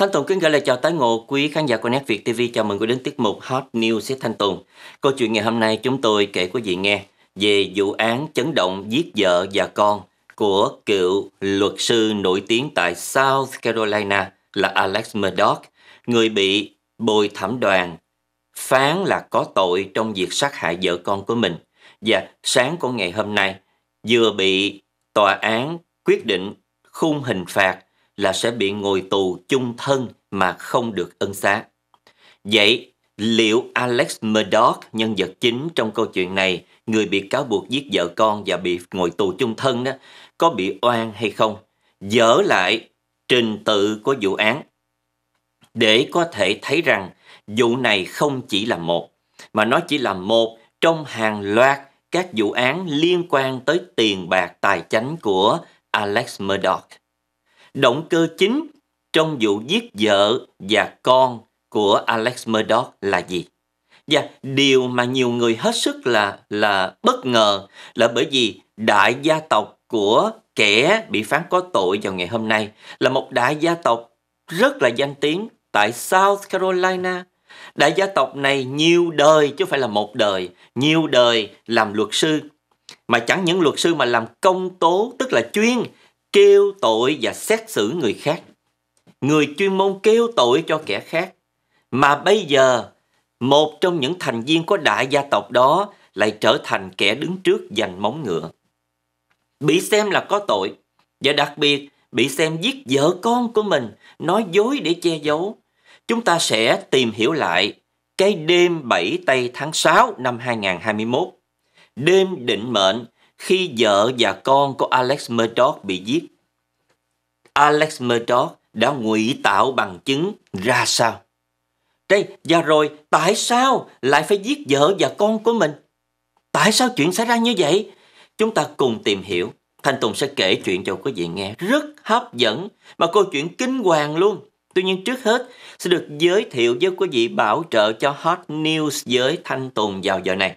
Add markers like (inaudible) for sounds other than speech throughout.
Thanh Tùng kính gửi lời chào tới ngộ quý khán giả của Nét Việt TV. Chào mừng quý đến tiết mục Hot News với Thanh Tùng. Câu chuyện ngày hôm nay chúng tôi kể quý vị nghe về vụ án chấn động giết vợ và con của cựu luật sư nổi tiếng tại South Carolina là Alex Murdoch, người bị bồi thẩm đoàn phán là có tội trong việc sát hại vợ con của mình. Và sáng của ngày hôm nay vừa bị tòa án quyết định khung hình phạt là sẽ bị ngồi tù chung thân mà không được ân xá. Vậy, liệu Alex Murdoch, nhân vật chính trong câu chuyện này, người bị cáo buộc giết vợ con và bị ngồi tù chung thân đó, có bị oan hay không? Dở lại trình tự của vụ án để có thể thấy rằng vụ này không chỉ là một, mà nó chỉ là một trong hàng loạt các vụ án liên quan tới tiền bạc tài chánh của Alex Murdoch động cơ chính trong vụ giết vợ và con của Alex Murdoch là gì? Và điều mà nhiều người hết sức là là bất ngờ là bởi vì đại gia tộc của kẻ bị phán có tội vào ngày hôm nay là một đại gia tộc rất là danh tiếng tại South Carolina. Đại gia tộc này nhiều đời chứ không phải là một đời, nhiều đời làm luật sư mà chẳng những luật sư mà làm công tố tức là chuyên kêu tội và xét xử người khác. Người chuyên môn kêu tội cho kẻ khác. Mà bây giờ, một trong những thành viên của đại gia tộc đó lại trở thành kẻ đứng trước giành móng ngựa. Bị xem là có tội, và đặc biệt bị xem giết vợ con của mình, nói dối để che giấu. Chúng ta sẽ tìm hiểu lại cái đêm 7 tây tháng 6 năm 2021, đêm định mệnh khi vợ và con của Alex Murdoch bị giết. Alex Murdoch đã ngụy tạo bằng chứng ra sao? Đây, và rồi tại sao lại phải giết vợ và con của mình? Tại sao chuyện xảy ra như vậy? Chúng ta cùng tìm hiểu. Thanh Tùng sẽ kể chuyện cho quý vị nghe rất hấp dẫn mà câu chuyện kinh hoàng luôn. Tuy nhiên trước hết sẽ được giới thiệu với quý vị bảo trợ cho Hot News với Thanh Tùng vào giờ này.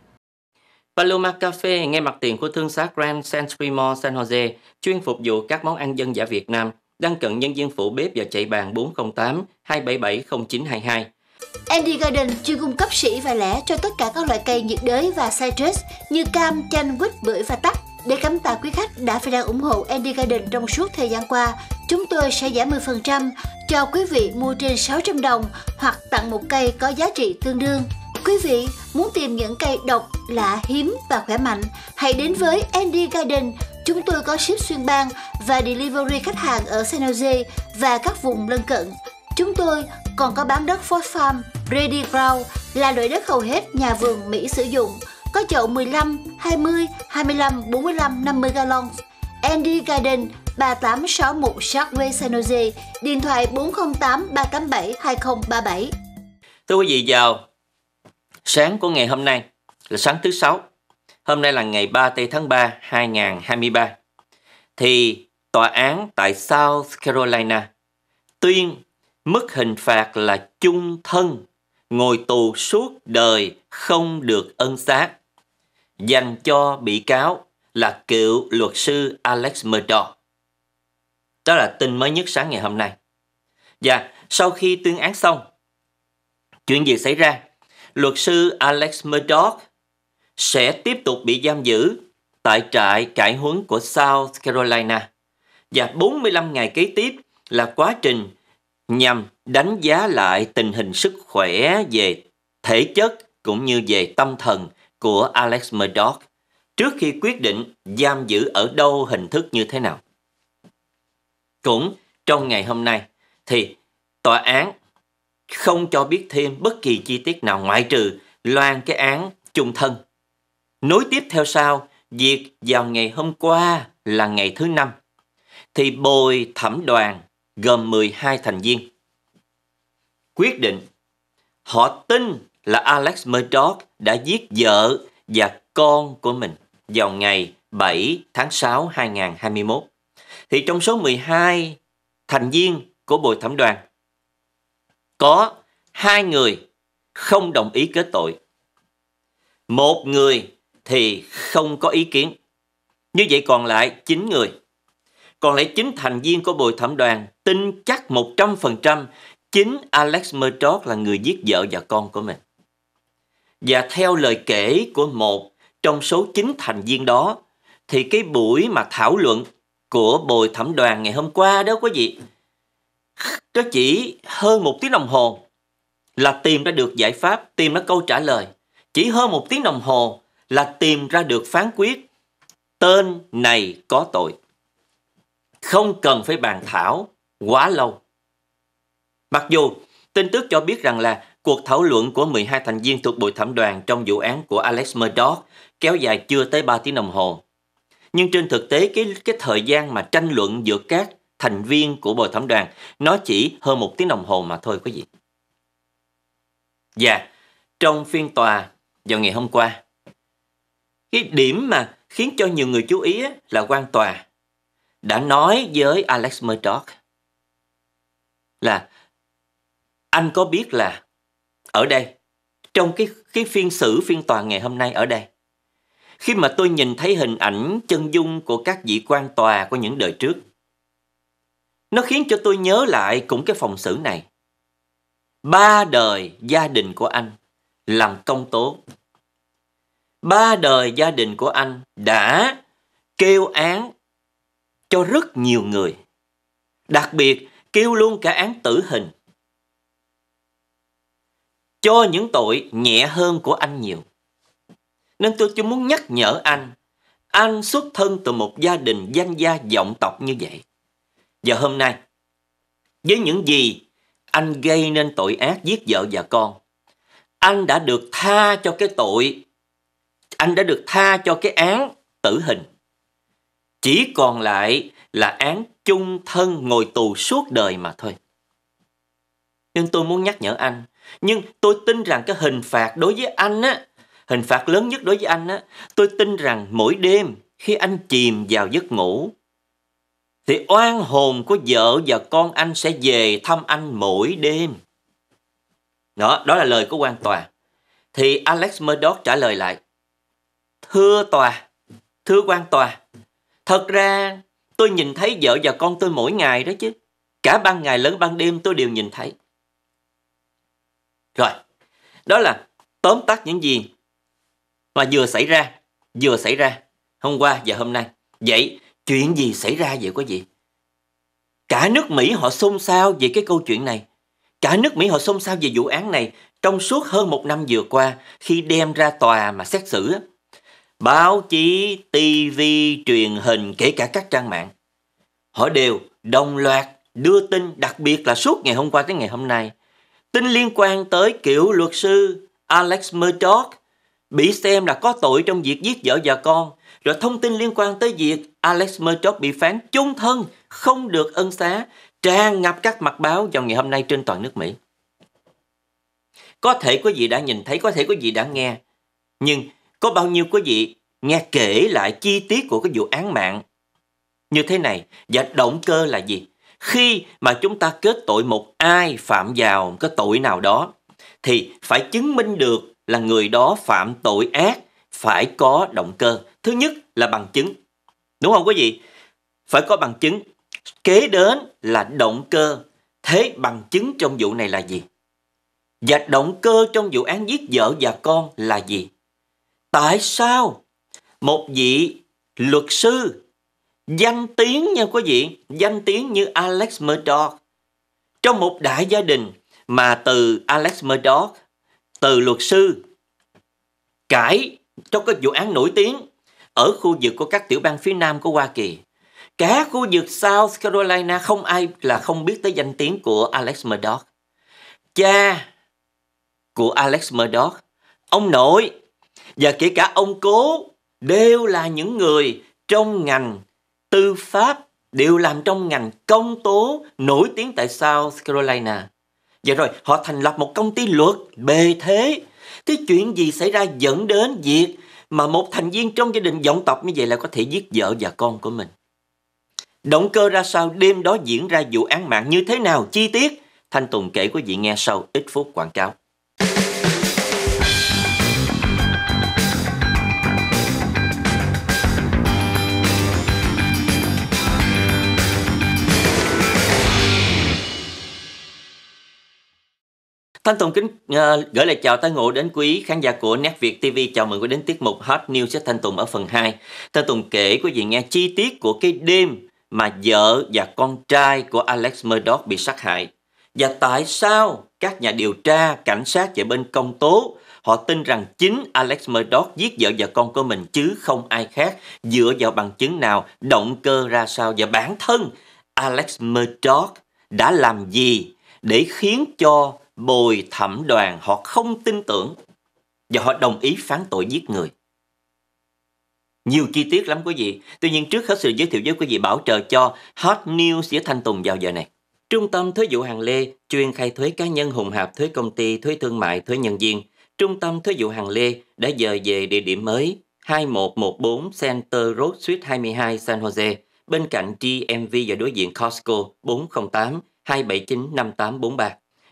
Paloma Cafe ngay mặt tiền của thương xá Grand Century Mall San Jose chuyên phục vụ các món ăn dân dã Việt Nam, đang cận nhân viên phụ bếp và chạy bàn 408 277 0922. Andy Garden chuyên cung cấp sỉ và lẻ cho tất cả các loại cây nhiệt đới và citrus như cam, chanh, quýt, bưởi và tắc. Để cảm tạ quý khách đã và đang ủng hộ Andy Garden trong suốt thời gian qua, chúng tôi sẽ giảm 10% cho quý vị mua trên 600 đồng hoặc tặng một cây có giá trị tương đương. Quý vị muốn tìm những cây độc lạ hiếm và khỏe mạnh, hãy đến với Andy Garden. Chúng tôi có ship xuyên bang và delivery khách hàng ở San Jose và các vùng lân cận. Chúng tôi còn có bán đất Ford Farm, Ready Ground là loại đất hầu hết nhà vườn Mỹ sử dụng, có chậu 15, 20, 25, 45, 50 gallon. Andy Garden 3861 Shockway San Jose, điện thoại 408 387 2037. Thưa quý vị, chào. Sáng của ngày hôm nay là sáng thứ Sáu. Hôm nay là ngày tây tháng 3, 2023. Thì tòa án tại South Carolina tuyên mức hình phạt là chung thân, ngồi tù suốt đời không được ân xá, dành cho bị cáo là cựu luật sư Alex Murdoch. Đó là tin mới nhất sáng ngày hôm nay. Và sau khi tuyên án xong, chuyện gì xảy ra? luật sư Alex Murdoch sẽ tiếp tục bị giam giữ tại trại cải huấn của South Carolina và 45 ngày kế tiếp là quá trình nhằm đánh giá lại tình hình sức khỏe về thể chất cũng như về tâm thần của Alex Murdoch trước khi quyết định giam giữ ở đâu hình thức như thế nào. Cũng trong ngày hôm nay thì tòa án không cho biết thêm bất kỳ chi tiết nào ngoại trừ loan cái án chung thân. Nối tiếp theo sau, việc vào ngày hôm qua là ngày thứ năm, thì bồi thẩm đoàn gồm 12 thành viên. Quyết định, họ tin là Alex Murdoch đã giết vợ và con của mình vào ngày 7 tháng 6 2021. Thì trong số 12 thành viên của bồi thẩm đoàn có hai người không đồng ý kết tội. Một người thì không có ý kiến. Như vậy còn lại chín người. Còn lại chín thành viên của bồi thẩm đoàn tin chắc 100% chính Alex Murdoch là người giết vợ và con của mình. Và theo lời kể của một trong số chín thành viên đó thì cái buổi mà thảo luận của bồi thẩm đoàn ngày hôm qua đó quý vị nó chỉ hơn một tiếng đồng hồ là tìm ra được giải pháp, tìm ra câu trả lời. Chỉ hơn một tiếng đồng hồ là tìm ra được phán quyết tên này có tội. Không cần phải bàn thảo quá lâu. Mặc dù tin tức cho biết rằng là cuộc thảo luận của 12 thành viên thuộc bồi thẩm đoàn trong vụ án của Alex Murdoch kéo dài chưa tới 3 tiếng đồng hồ. Nhưng trên thực tế cái cái thời gian mà tranh luận giữa các thành viên của bồi thẩm đoàn. Nó chỉ hơn một tiếng đồng hồ mà thôi quý vị. Và dạ, trong phiên tòa vào ngày hôm qua, cái điểm mà khiến cho nhiều người chú ý là quan tòa đã nói với Alex Murdoch là anh có biết là ở đây trong cái cái phiên xử phiên tòa ngày hôm nay ở đây khi mà tôi nhìn thấy hình ảnh chân dung của các vị quan tòa của những đời trước nó khiến cho tôi nhớ lại cũng cái phòng xử này. Ba đời gia đình của anh làm công tố. Ba đời gia đình của anh đã kêu án cho rất nhiều người. Đặc biệt kêu luôn cả án tử hình. Cho những tội nhẹ hơn của anh nhiều. Nên tôi chỉ muốn nhắc nhở anh, anh xuất thân từ một gia đình danh gia vọng tộc như vậy. Và hôm nay, với những gì anh gây nên tội ác giết vợ và con, anh đã được tha cho cái tội, anh đã được tha cho cái án tử hình. Chỉ còn lại là án chung thân ngồi tù suốt đời mà thôi. Nhưng tôi muốn nhắc nhở anh, nhưng tôi tin rằng cái hình phạt đối với anh á, hình phạt lớn nhất đối với anh á, tôi tin rằng mỗi đêm khi anh chìm vào giấc ngủ, thì oan hồn của vợ và con anh sẽ về thăm anh mỗi đêm. Đó, đó là lời của quan tòa. Thì Alex Murdoch trả lời lại, Thưa tòa, thưa quan tòa, thật ra tôi nhìn thấy vợ và con tôi mỗi ngày đó chứ. Cả ban ngày lẫn ban đêm tôi đều nhìn thấy. Rồi, đó là tóm tắt những gì mà vừa xảy ra, vừa xảy ra hôm qua và hôm nay. Vậy Chuyện gì xảy ra vậy quý vị? Cả nước Mỹ họ xôn xao về cái câu chuyện này. Cả nước Mỹ họ xôn xao về vụ án này trong suốt hơn một năm vừa qua khi đem ra tòa mà xét xử. Báo chí, TV, truyền hình kể cả các trang mạng. Họ đều đồng loạt đưa tin đặc biệt là suốt ngày hôm qua tới ngày hôm nay. Tin liên quan tới cựu luật sư Alex Murdoch bị xem là có tội trong việc giết vợ và con rồi thông tin liên quan tới việc Alex Murdoch bị phán chung thân, không được ân xá, tràn ngập các mặt báo vào ngày hôm nay trên toàn nước Mỹ. Có thể quý vị đã nhìn thấy, có thể quý vị đã nghe. Nhưng có bao nhiêu quý vị nghe kể lại chi tiết của cái vụ án mạng như thế này và động cơ là gì? Khi mà chúng ta kết tội một ai phạm vào cái tội nào đó thì phải chứng minh được là người đó phạm tội ác phải có động cơ. Thứ nhất là bằng chứng. Đúng không quý vị? Phải có bằng chứng. Kế đến là động cơ. Thế bằng chứng trong vụ này là gì? Và động cơ trong vụ án giết vợ và con là gì? Tại sao một vị luật sư danh tiếng nha quý vị, danh tiếng như Alex Murdoch trong một đại gia đình mà từ Alex Murdoch, từ luật sư cải trong các vụ án nổi tiếng ở khu vực của các tiểu bang phía Nam của Hoa Kỳ. Cả khu vực South Carolina không ai là không biết tới danh tiếng của Alex Murdoch. Cha của Alex Murdoch, ông nội và kể cả ông cố đều là những người trong ngành tư pháp đều làm trong ngành công tố nổi tiếng tại South Carolina. Vậy rồi, họ thành lập một công ty luật bề thế cái chuyện gì xảy ra dẫn đến việc mà một thành viên trong gia đình vọng tộc như vậy là có thể giết vợ và con của mình. Động cơ ra sao đêm đó diễn ra vụ án mạng như thế nào chi tiết? Thanh Tùng kể quý vị nghe sau ít phút quảng cáo. Thanh Tùng kính uh, gửi lời chào tới ngộ đến quý khán giả của Nét Việt TV. Chào mừng quý đến tiết mục Hot News với Thanh Tùng ở phần 2. Thanh Tùng kể quý vị nghe chi tiết của cái đêm mà vợ và con trai của Alex Murdoch bị sát hại. Và tại sao các nhà điều tra, cảnh sát và bên công tố họ tin rằng chính Alex Murdoch giết vợ và con của mình chứ không ai khác dựa vào bằng chứng nào, động cơ ra sao và bản thân Alex Murdoch đã làm gì để khiến cho Bồi thẩm đoàn họ không tin tưởng và họ đồng ý phán tội giết người. Nhiều chi tiết lắm quý vị. Tuy nhiên trước hết sự giới thiệu với quý vị bảo trợ cho Hot News giữa Thanh Tùng vào giờ này. Trung tâm Thuế vụ Hàng Lê chuyên khai thuế cá nhân hùng hạp thuế công ty, thuế thương mại, thuế nhân viên. Trung tâm Thuế vụ Hàng Lê đã dời về địa điểm mới 2114 Center Road Suite 22 San Jose bên cạnh dmv và đối diện Costco 408 279 5843.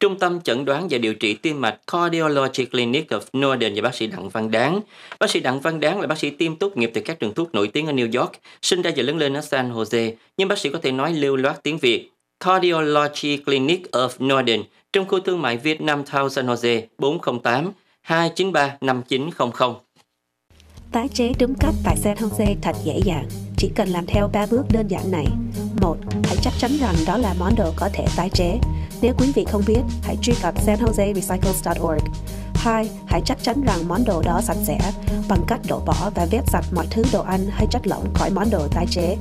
Trung tâm chẩn đoán và điều trị tim mạch Cardiology Clinic of Northern và bác sĩ Đặng Văn Đáng. Bác sĩ Đặng Văn Đáng là bác sĩ tiêm tốt nghiệp từ các trường thuốc nổi tiếng ở New York, sinh ra và lớn lên ở San Jose, nhưng bác sĩ có thể nói lưu loát tiếng Việt. Cardiology Clinic of Northern trong khu thương mại Việt Nam, Town San Jose 408 293 5900. Tái chế trứng cắp tại San Jose thật dễ dàng. Chỉ cần làm theo 3 bước đơn giản này. 1. Hãy chắc chắn rằng đó là món đồ có thể tái chế. Nếu quý vị không biết, hãy truy cập sanjoserecycles.org. Hai, Hãy chắc chắn rằng món đồ đó sạch sẽ bằng cách đổ bỏ và vét sạch mọi thứ đồ ăn hay chất lỏng khỏi món đồ tái chế.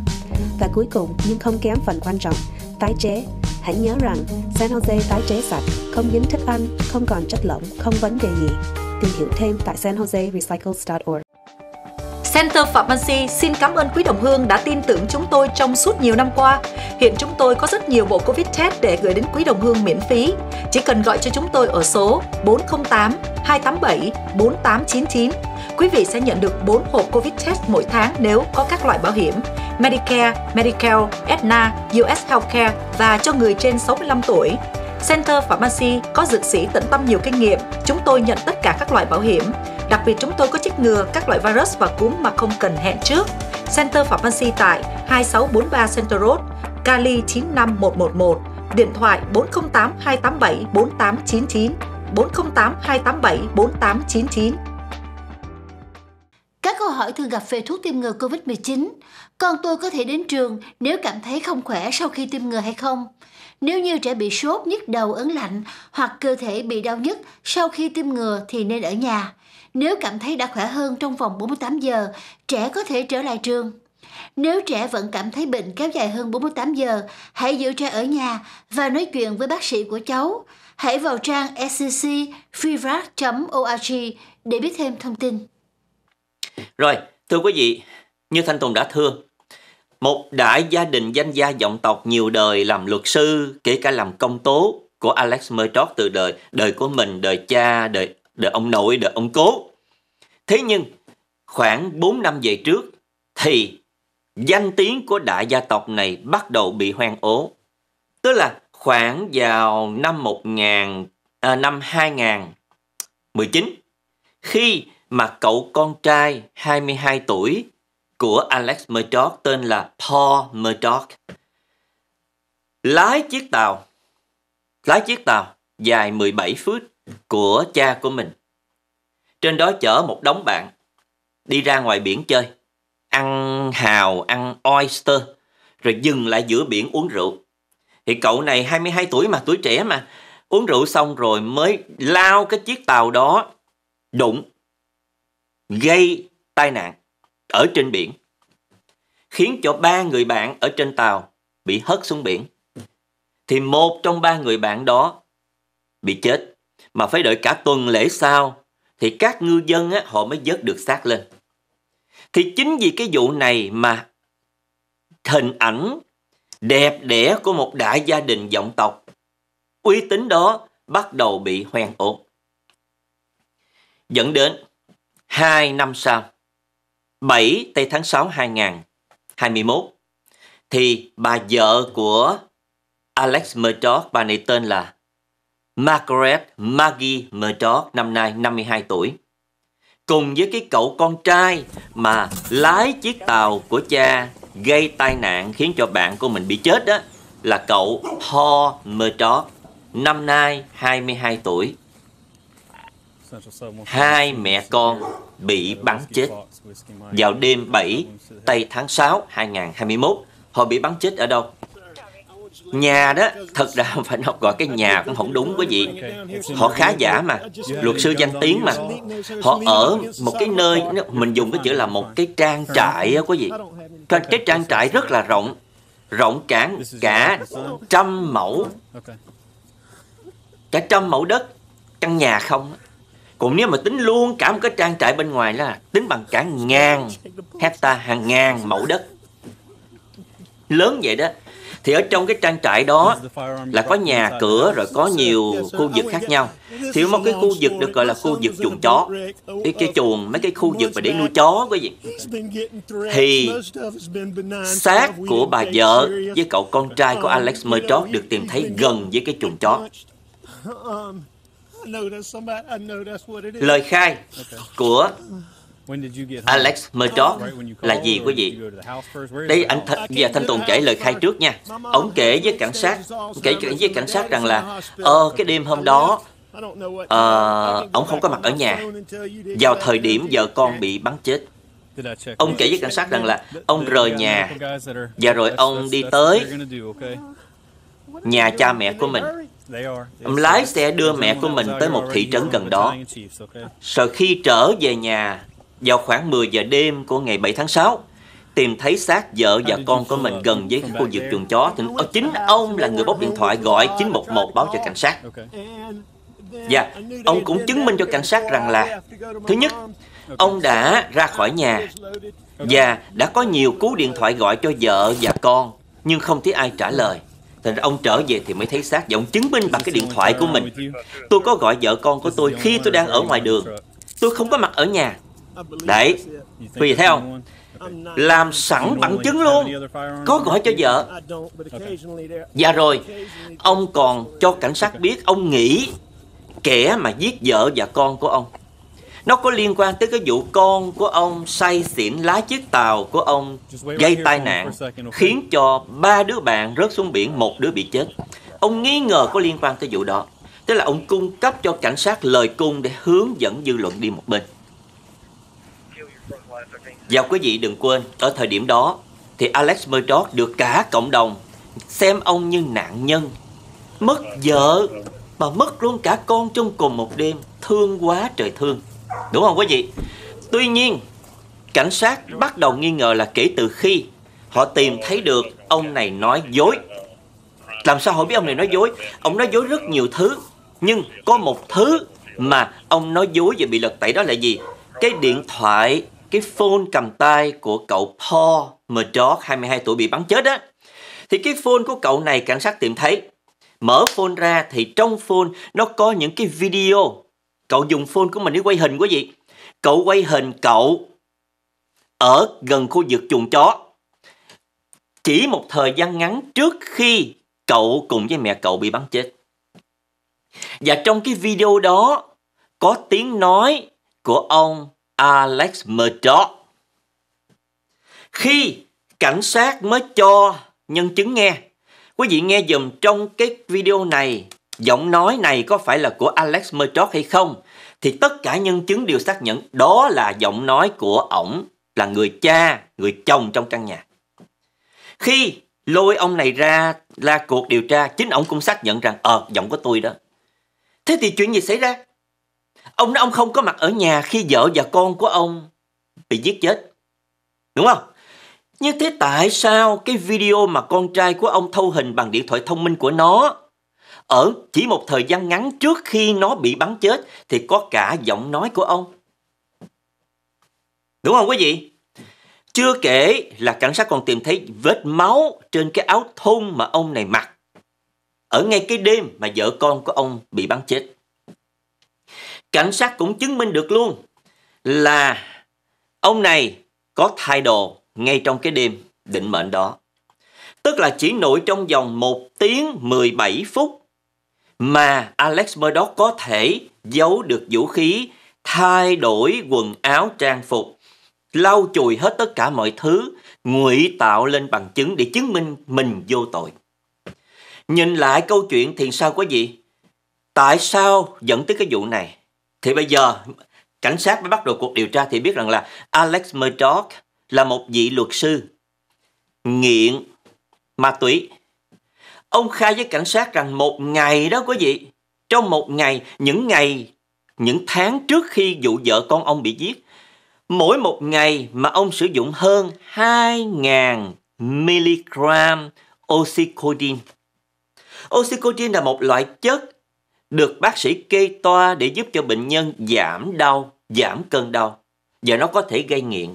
Và cuối cùng, nhưng không kém phần quan trọng, tái chế. Hãy nhớ rằng San Jose tái chế sạch, không dính thức ăn, không còn chất lỏng, không vấn đề gì. Tìm hiểu thêm tại sanjoserecycles.org. Center Pharmacy xin cảm ơn quý đồng hương đã tin tưởng chúng tôi trong suốt nhiều năm qua. Hiện chúng tôi có rất nhiều bộ Covid test để gửi đến quý đồng hương miễn phí. Chỉ cần gọi cho chúng tôi ở số 408 287 4899. Quý vị sẽ nhận được 4 hộp Covid test mỗi tháng nếu có các loại bảo hiểm Medicare, Medicare, Aetna, US Healthcare và cho người trên 65 tuổi. Center Pharmacy có dược sĩ tận tâm nhiều kinh nghiệm, chúng tôi nhận tất cả các loại bảo hiểm. Đặc biệt chúng tôi có ngừa các loại virus và cúm mà không cần hẹn trước. Center Pharmacy tại 2643 Center Road, Cali 95111, điện thoại 408 287 4899, 408 287 4899. Các câu hỏi thường gặp về thuốc tiêm ngừa COVID-19. Con tôi có thể đến trường nếu cảm thấy không khỏe sau khi tiêm ngừa hay không? Nếu như trẻ bị sốt, nhức đầu, ấn lạnh hoặc cơ thể bị đau nhức sau khi tiêm ngừa thì nên ở nhà. Nếu cảm thấy đã khỏe hơn trong vòng 48 giờ, trẻ có thể trở lại trường. Nếu trẻ vẫn cảm thấy bệnh kéo dài hơn 48 giờ, hãy giữ trẻ ở nhà và nói chuyện với bác sĩ của cháu. Hãy vào trang sccfreevac.org để biết thêm thông tin. Rồi, thưa quý vị, như Thanh Tùng đã thưa, một đại gia đình danh gia vọng tộc nhiều đời làm luật sư, kể cả làm công tố của Alex Murdoch từ đời đời của mình, đời cha, đời đời ông nội, đời ông cố. Thế nhưng, khoảng 4 năm về trước, thì danh tiếng của đại gia tộc này bắt đầu bị hoang ố. Tức là khoảng vào năm 1000, à, năm 2019, khi mà cậu con trai 22 tuổi của Alex Murdoch tên là Paul Murdoch lái chiếc tàu lái chiếc tàu dài 17 phút của cha của mình. Trên đó chở một đống bạn đi ra ngoài biển chơi, ăn hào, ăn oyster, rồi dừng lại giữa biển uống rượu. Thì cậu này 22 tuổi mà, tuổi trẻ mà, uống rượu xong rồi mới lao cái chiếc tàu đó đụng, gây tai nạn ở trên biển, khiến cho ba người bạn ở trên tàu bị hất xuống biển. Thì một trong ba người bạn đó bị chết mà phải đợi cả tuần lễ sau thì các ngư dân á, họ mới vớt được xác lên. Thì chính vì cái vụ này mà hình ảnh đẹp đẽ của một đại gia đình vọng tộc, uy tín đó bắt đầu bị hoen ổn. Dẫn đến 2 năm sau, 7 tây tháng 6 2021, thì bà vợ của Alex Murdoch, bà này tên là Margaret Maggie Murdoch năm nay 52 tuổi. Cùng với cái cậu con trai mà lái chiếc tàu của cha gây tai nạn khiến cho bạn của mình bị chết đó là cậu Paul Murdoch, năm nay 22 tuổi. Hai mẹ con bị bắn chết vào đêm 7 tây tháng 6 2021. Họ bị bắn chết ở đâu? nhà đó thật ra (laughs) phải nó gọi cái nhà cũng không đúng quý vị họ khá giả mà luật sư danh tiếng mà họ ở một cái nơi mình dùng cái chữ là một cái trang trại á quý vị cái trang trại rất là rộng rộng cả cả trăm mẫu cả trăm mẫu đất căn nhà không còn nếu mà tính luôn cả một cái trang trại bên ngoài là tính bằng cả ngàn hecta hàng ngàn mẫu đất lớn vậy đó thì ở trong cái trang trại đó là có nhà cửa rồi có nhiều khu vực oh, khác nhau thì một cái khu vực được gọi là khu vực chuồng chó oh, cái cái chuồng mấy cái khu vực mà để nuôi chó quý vị thì xác của bà vợ với cậu con trai của um, Alex Murdoch được tìm thấy gần với cái chuồng chó um, lời khai của Alex Murdoch là gì quý vị? Đây anh th và Thanh Tùng kể lời khai trước nha. Ông kể với cảnh sát, kể với cảnh sát rằng là, ờ cái đêm hôm đó Ờ, ông không có mặt ở nhà Vào thời điểm vợ con bị bắn chết Ông kể với cảnh sát rằng là Ông rời nhà Và rồi ông đi tới Nhà cha mẹ của mình Ông lái xe đưa mẹ của mình tới một thị trấn gần đó Sợ khi trở về nhà vào khoảng 10 giờ đêm của ngày 7 tháng 6, tìm thấy xác vợ và con của mình gần với khu vực chuồng chó thì ở chính ông là người bốc điện thoại gọi 911 báo cho cảnh sát. Và dạ, ông cũng chứng minh cho cảnh sát rằng là thứ nhất, ông đã ra khỏi nhà và đã có nhiều cú điện thoại gọi cho vợ và con nhưng không thấy ai trả lời. Thành ra ông trở về thì mới thấy xác và ông chứng minh bằng cái điện thoại của mình. Tôi có gọi vợ con của tôi khi tôi đang ở ngoài đường. Tôi không có mặt ở nhà Đấy Quý vị thấy không Làm sẵn bằng chứng luôn Có gọi cho vợ Và dạ rồi Ông còn cho cảnh sát biết Ông nghĩ kẻ mà giết vợ và con của ông nó có liên quan tới cái vụ con của ông say xỉn lá chiếc tàu của ông gây tai nạn khiến cho ba đứa bạn rớt xuống biển một đứa bị chết ông nghi ngờ có liên quan tới vụ đó tức là ông cung cấp cho cảnh sát lời cung để hướng dẫn dư luận đi một bên và quý vị đừng quên, ở thời điểm đó thì Alex Murdoch được cả cộng đồng xem ông như nạn nhân, mất vợ mà mất luôn cả con trong cùng một đêm, thương quá trời thương. Đúng không quý vị? Tuy nhiên, cảnh sát bắt đầu nghi ngờ là kể từ khi họ tìm thấy được ông này nói dối. Làm sao họ biết ông này nói dối? Ông nói dối rất nhiều thứ, nhưng có một thứ mà ông nói dối và bị lật tẩy đó là gì? Cái điện thoại cái phone cầm tay của cậu Paul Murdoch 22 tuổi bị bắn chết á thì cái phone của cậu này cảnh sát tìm thấy mở phone ra thì trong phone nó có những cái video cậu dùng phone của mình để quay hình quý vị cậu quay hình cậu ở gần khu vực chuồng chó chỉ một thời gian ngắn trước khi cậu cùng với mẹ cậu bị bắn chết và trong cái video đó có tiếng nói của ông Alex Murdoch. Khi cảnh sát mới cho nhân chứng nghe, quý vị nghe dùm trong cái video này, giọng nói này có phải là của Alex Murdoch hay không? Thì tất cả nhân chứng đều xác nhận đó là giọng nói của ổng là người cha, người chồng trong căn nhà. Khi lôi ông này ra ra cuộc điều tra, chính ổng cũng xác nhận rằng ờ giọng của tôi đó. Thế thì chuyện gì xảy ra? Ông nói ông không có mặt ở nhà khi vợ và con của ông bị giết chết. Đúng không? Như thế tại sao cái video mà con trai của ông thâu hình bằng điện thoại thông minh của nó ở chỉ một thời gian ngắn trước khi nó bị bắn chết thì có cả giọng nói của ông. Đúng không quý vị? Chưa kể là cảnh sát còn tìm thấy vết máu trên cái áo thun mà ông này mặc ở ngay cái đêm mà vợ con của ông bị bắn chết cảnh sát cũng chứng minh được luôn là ông này có thay đồ ngay trong cái đêm định mệnh đó. Tức là chỉ nổi trong vòng 1 tiếng 17 phút mà Alex Murdoch có thể giấu được vũ khí, thay đổi quần áo trang phục, lau chùi hết tất cả mọi thứ, ngụy tạo lên bằng chứng để chứng minh mình vô tội. Nhìn lại câu chuyện thì sao quý vị? Tại sao dẫn tới cái vụ này? Thì bây giờ cảnh sát mới bắt đầu cuộc điều tra thì biết rằng là Alex Murdoch là một vị luật sư nghiện ma túy. Ông khai với cảnh sát rằng một ngày đó quý vị, trong một ngày, những ngày, những tháng trước khi vụ vợ con ông bị giết, mỗi một ngày mà ông sử dụng hơn 2.000 mg oxycodone. Oxycodone là một loại chất được bác sĩ kê toa để giúp cho bệnh nhân giảm đau, giảm cơn đau và nó có thể gây nghiện.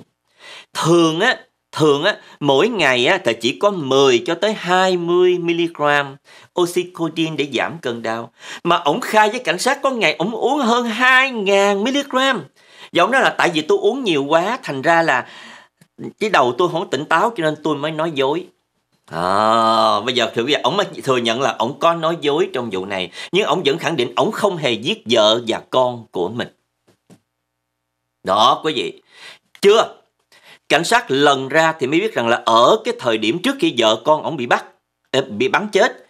Thường á, thường á, mỗi ngày á thì chỉ có 10 cho tới 20 mg oxycodone để giảm cơn đau, mà ổng khai với cảnh sát có ngày ổng uống hơn 2000 mg. Và ổng nói là tại vì tôi uống nhiều quá thành ra là cái đầu tôi không tỉnh táo cho nên tôi mới nói dối À, bây giờ thử ông thừa nhận là ông có nói dối trong vụ này nhưng ông vẫn khẳng định ông không hề giết vợ và con của mình đó quý vị chưa cảnh sát lần ra thì mới biết rằng là ở cái thời điểm trước khi vợ con ông bị bắt bị bắn chết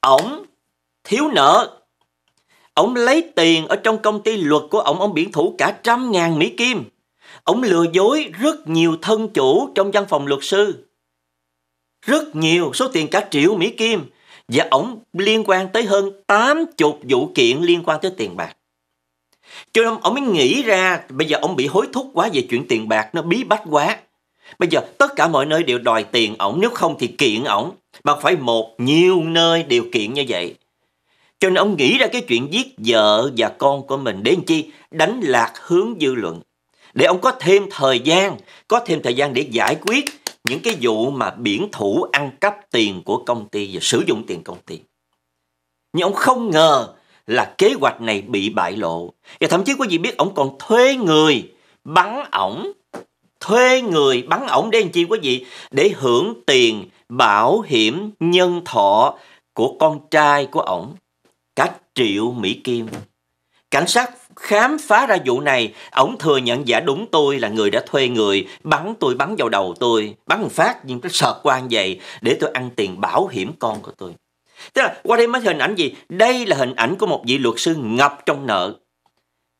ông thiếu nợ ông lấy tiền ở trong công ty luật của ông ông biển thủ cả trăm ngàn mỹ kim ông lừa dối rất nhiều thân chủ trong văn phòng luật sư rất nhiều số tiền cả triệu Mỹ Kim và ổng liên quan tới hơn 80 vụ kiện liên quan tới tiền bạc. Cho nên ông mới nghĩ ra bây giờ ông bị hối thúc quá về chuyện tiền bạc nó bí bách quá. Bây giờ tất cả mọi nơi đều đòi tiền ổng nếu không thì kiện ổng. Mà phải một nhiều nơi đều kiện như vậy. Cho nên ông nghĩ ra cái chuyện giết vợ và con của mình để làm chi? Đánh lạc hướng dư luận. Để ông có thêm thời gian, có thêm thời gian để giải quyết những cái vụ mà biển thủ ăn cắp tiền của công ty và sử dụng tiền công ty. Nhưng ông không ngờ là kế hoạch này bị bại lộ. Và thậm chí quý vị biết ông còn thuê người bắn ổng. Thuê người bắn ổng để làm chi quý vị? Để hưởng tiền bảo hiểm nhân thọ của con trai của ổng. Cả triệu Mỹ Kim. Cảnh sát khám phá ra vụ này, ổng thừa nhận giả dạ đúng tôi là người đã thuê người bắn tôi bắn vào đầu tôi, bắn phát nhưng cái sợt qua vậy để tôi ăn tiền bảo hiểm con của tôi. Tức là qua đây mấy hình ảnh gì? Đây là hình ảnh của một vị luật sư ngập trong nợ.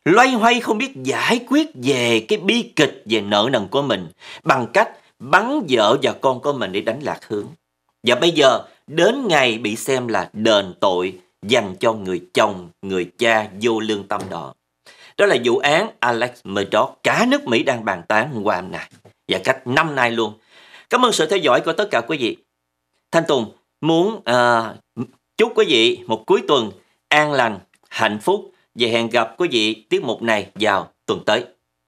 Loay hoay không biết giải quyết về cái bi kịch về nợ nần của mình bằng cách bắn vợ và con của mình để đánh lạc hướng. Và bây giờ đến ngày bị xem là đền tội dành cho người chồng, người cha vô lương tâm đó. Đó là vụ án Alex Murdoch cả nước Mỹ đang bàn tán qua hôm nay và cách năm nay luôn. Cảm ơn sự theo dõi của tất cả quý vị. Thanh Tùng muốn uh, chúc quý vị một cuối tuần an lành, hạnh phúc và hẹn gặp quý vị tiết mục này vào tuần tới.